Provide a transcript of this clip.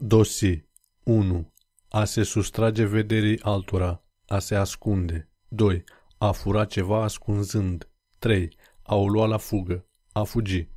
Dosi 1. A se sustrage vederii altora, a se ascunde. 2. A fura ceva ascunzând. 3. A o lua la fugă, a fugi.